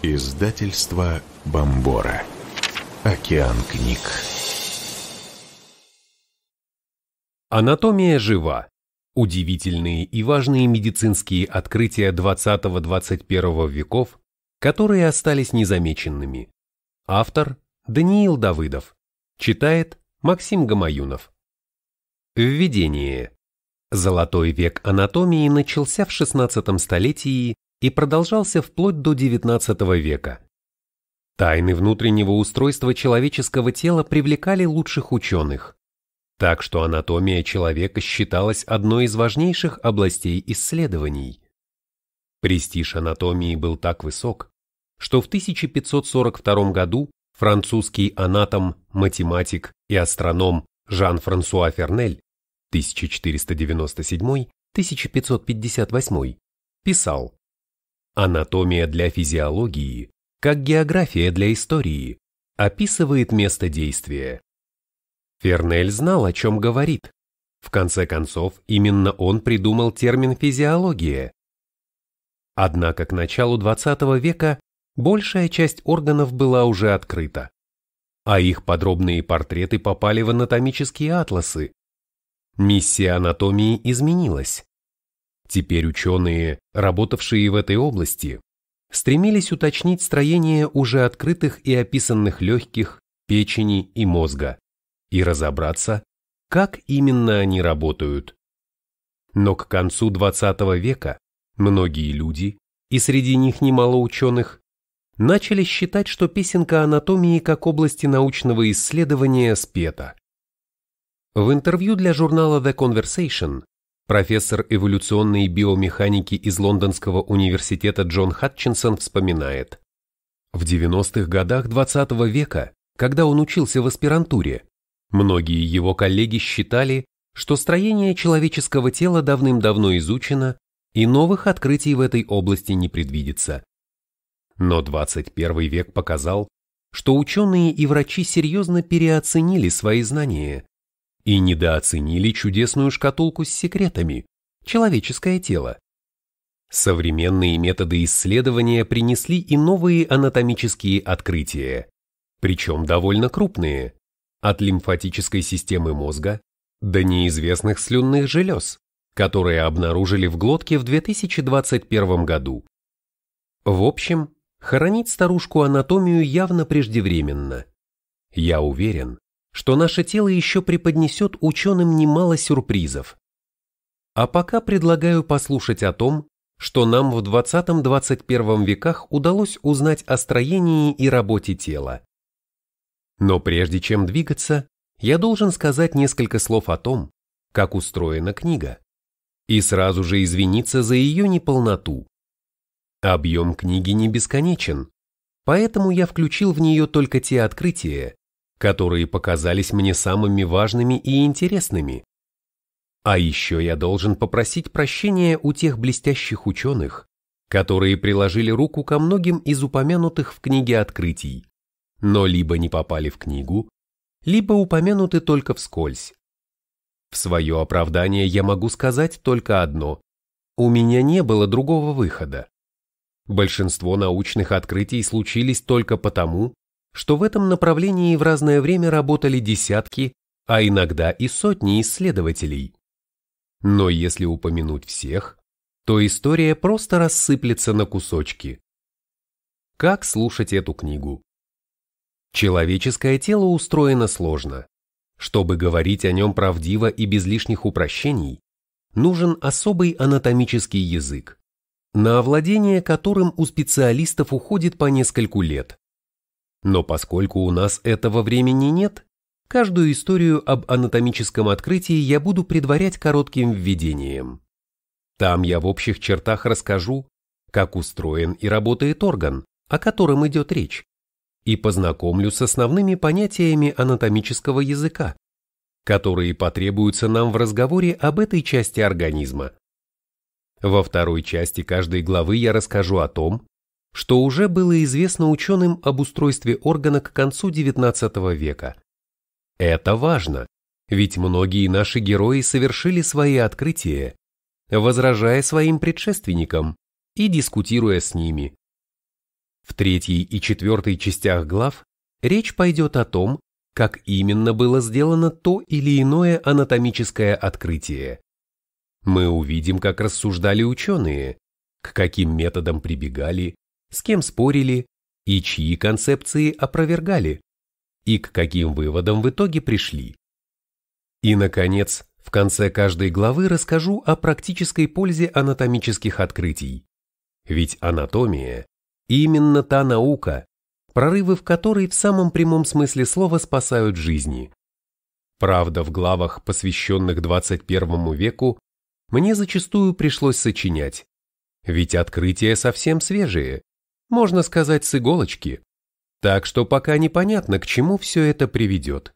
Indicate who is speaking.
Speaker 1: Издательство Бомбора. Океан книг. Анатомия жива. Удивительные и важные медицинские открытия 20-21 веков, которые остались незамеченными. Автор Даниил Давыдов. Читает Максим Гамаюнов. Введение. Золотой век анатомии начался в 16 столетии и продолжался вплоть до XIX века. Тайны внутреннего устройства человеческого тела привлекали лучших ученых, так что анатомия человека считалась одной из важнейших областей исследований. Престиж анатомии был так высок, что в 1542 году французский анатом, математик и астроном Жан-Франсуа Фернель 1497-1558 писал Анатомия для физиологии, как география для истории, описывает место действия. Фернель знал, о чем говорит. В конце концов, именно он придумал термин «физиология». Однако к началу XX века большая часть органов была уже открыта, а их подробные портреты попали в анатомические атласы. Миссия анатомии изменилась. Теперь ученые, работавшие в этой области, стремились уточнить строение уже открытых и описанных легких, печени и мозга и разобраться, как именно они работают. Но к концу XX века многие люди, и среди них немало ученых, начали считать, что песенка анатомии как области научного исследования спета. В интервью для журнала The Conversation Профессор эволюционной биомеханики из Лондонского университета Джон Хатчинсон вспоминает. В 90-х годах 20 -го века, когда он учился в аспирантуре, многие его коллеги считали, что строение человеческого тела давным-давно изучено и новых открытий в этой области не предвидится. Но 21 век показал, что ученые и врачи серьезно переоценили свои знания и недооценили чудесную шкатулку с секретами – человеческое тело. Современные методы исследования принесли и новые анатомические открытия, причем довольно крупные, от лимфатической системы мозга до неизвестных слюнных желез, которые обнаружили в глотке в 2021 году. В общем, хоронить старушку анатомию явно преждевременно. Я уверен, что наше тело еще преподнесет ученым немало сюрпризов. А пока предлагаю послушать о том, что нам в 20-21 веках удалось узнать о строении и работе тела. Но прежде чем двигаться, я должен сказать несколько слов о том, как устроена книга, и сразу же извиниться за ее неполноту. Объем книги не бесконечен, поэтому я включил в нее только те открытия, которые показались мне самыми важными и интересными. А еще я должен попросить прощения у тех блестящих ученых, которые приложили руку ко многим из упомянутых в книге открытий, но либо не попали в книгу, либо упомянуты только вскользь. В свое оправдание я могу сказать только одно. У меня не было другого выхода. Большинство научных открытий случились только потому, что в этом направлении в разное время работали десятки, а иногда и сотни исследователей. Но если упомянуть всех, то история просто рассыплется на кусочки. Как слушать эту книгу? Человеческое тело устроено сложно. Чтобы говорить о нем правдиво и без лишних упрощений, нужен особый анатомический язык, на овладение которым у специалистов уходит по нескольку лет. Но поскольку у нас этого времени нет, каждую историю об анатомическом открытии я буду предварять коротким введением. Там я в общих чертах расскажу, как устроен и работает орган, о котором идет речь, и познакомлю с основными понятиями анатомического языка, которые потребуются нам в разговоре об этой части организма. Во второй части каждой главы я расскажу о том, что уже было известно ученым об устройстве органа к концу XIX века. Это важно, ведь многие наши герои совершили свои открытия, возражая своим предшественникам и дискутируя с ними. В третьей и четвертой частях глав речь пойдет о том, как именно было сделано то или иное анатомическое открытие. Мы увидим, как рассуждали ученые, к каким методам прибегали, с кем спорили и чьи концепции опровергали, и к каким выводам в итоге пришли. И, наконец, в конце каждой главы расскажу о практической пользе анатомических открытий. Ведь анатомия – именно та наука, прорывы в которой в самом прямом смысле слова спасают жизни. Правда, в главах, посвященных 21 веку, мне зачастую пришлось сочинять, ведь открытия совсем свежие, можно сказать, с иголочки. Так что пока непонятно, к чему все это приведет.